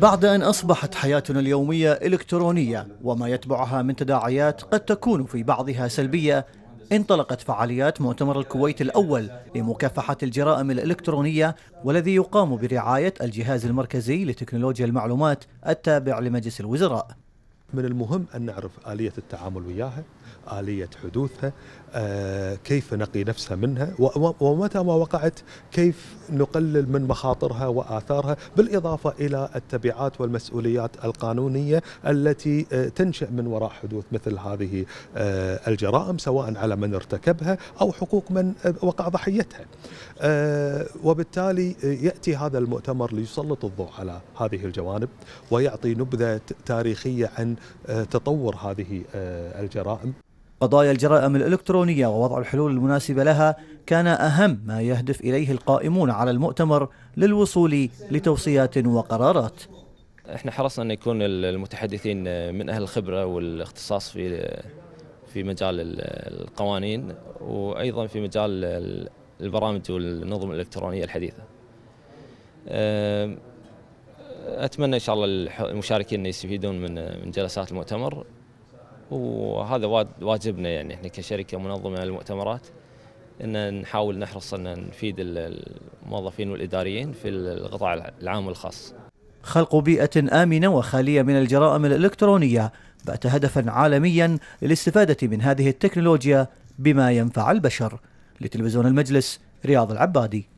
بعد أن أصبحت حياتنا اليومية إلكترونية وما يتبعها من تداعيات قد تكون في بعضها سلبية انطلقت فعاليات مؤتمر الكويت الأول لمكافحة الجرائم الإلكترونية والذي يقام برعاية الجهاز المركزي لتكنولوجيا المعلومات التابع لمجلس الوزراء من المهم أن نعرف آلية التعامل وياها آلية حدوثها آه، كيف نقي نفسها منها ومتى ما وقعت كيف نقلل من مخاطرها وآثارها بالإضافة إلى التبعات والمسؤوليات القانونية التي آه، تنشأ من وراء حدوث مثل هذه آه، الجرائم سواء على من ارتكبها أو حقوق من وقع ضحيتها وبالتالي يأتي هذا المؤتمر ليسلط الضوء على هذه الجوانب ويعطي نبذة تاريخية عن آه، تطور هذه آه، الجرائم قضايا الجرائم الإلكترونية ووضع الحلول المناسبة لها كان أهم ما يهدف إليه القائمون على المؤتمر للوصول لتوصيات وقرارات احنا حرصنا أن يكون المتحدثين آه، من أهل الخبرة والاختصاص في في مجال القوانين وأيضا في مجال البرامج والنظم الإلكترونية الحديثة اتمنى ان شاء الله المشاركين يستفيدون من من جلسات المؤتمر وهذا واجبنا يعني احنا كشركه منظمه للمؤتمرات ان نحاول نحرص ان نفيد الموظفين والاداريين في القطاع العام والخاص. خلق بيئه امنه وخاليه من الجرائم الالكترونيه بات هدفا عالميا للاستفاده من هذه التكنولوجيا بما ينفع البشر. لتلفزيون المجلس رياض العبادي